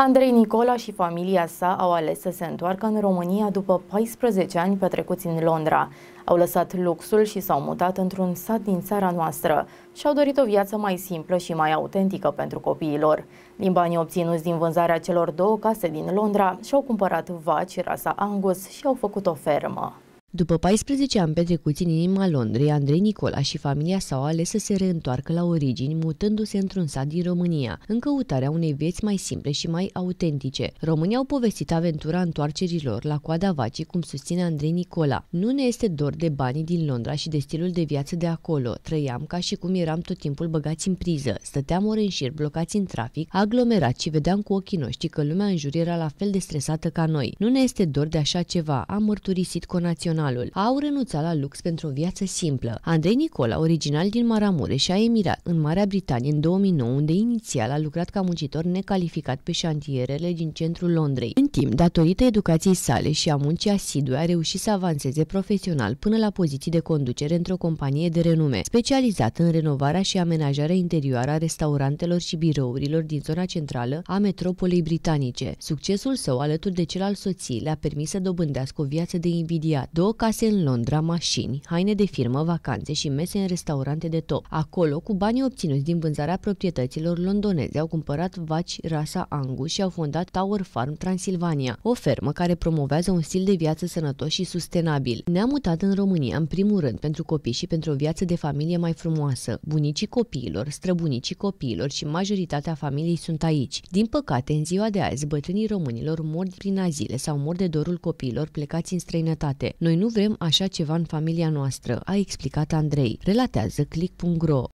Andrei Nicola și familia sa au ales să se întoarcă în România după 14 ani petrecuți în Londra. Au lăsat luxul și s-au mutat într-un sat din țara noastră și au dorit o viață mai simplă și mai autentică pentru copiilor. Din banii obținuți din vânzarea celor două case din Londra, și-au cumpărat vaci rasa Angus și au făcut o fermă. După 14 ani petrecuți în inima Londrei, Andrei Nicola și familia s-au ales să se reîntoarcă la origini, mutându-se într-un sat din România, în căutarea unei vieți mai simple și mai autentice. România au povestit aventura întoarcerilor la coada vacii, cum susține Andrei Nicola. Nu ne este dor de banii din Londra și de stilul de viață de acolo. Trăiam ca și cum eram tot timpul băgați în priză. Stăteam ore în șir, blocați în trafic, aglomerat și vedeam cu ochii noștri că lumea în jur era la fel de stresată ca noi. Nu ne este dor de așa ceva, Am mărturisit conațional canalul. Au renunțat la lux pentru o viață simplă. Andrei Nicola, original din Maramureș, a emirat în Marea Britanie în 2009, unde inițial a lucrat ca muncitor necalificat pe șantierele din centrul Londrei. În timp, datorită educației sale și a muncii asidue, a reușit să avanseze profesional până la poziții de conducere într-o companie de renume, specializată în renovarea și amenajarea interioară a restaurantelor și birourilor din zona centrală a metropolei britanice. Succesul său, alături de cel al soției, le-a permis să dobândească o viață de invidiat. Două două case în Londra, mașini, haine de firmă, vacanțe și mese în restaurante de top. Acolo, cu banii obținuți din vânzarea proprietăților londoneze, au cumpărat vaci rasa Angus și au fondat Tower Farm Transilvania, o fermă care promovează un stil de viață sănătos și sustenabil. Ne-am mutat în România, în primul rând, pentru copii și pentru o viață de familie mai frumoasă. Bunicii copiilor, străbunicii copiilor și majoritatea familiei sunt aici. Din păcate, în ziua de azi, bătrânii românilor mor prin azile sau mor de dorul copiilor plecați în străinătate. Noi nu vrem așa ceva în familia noastră, a explicat Andrei. Relatează click.ro.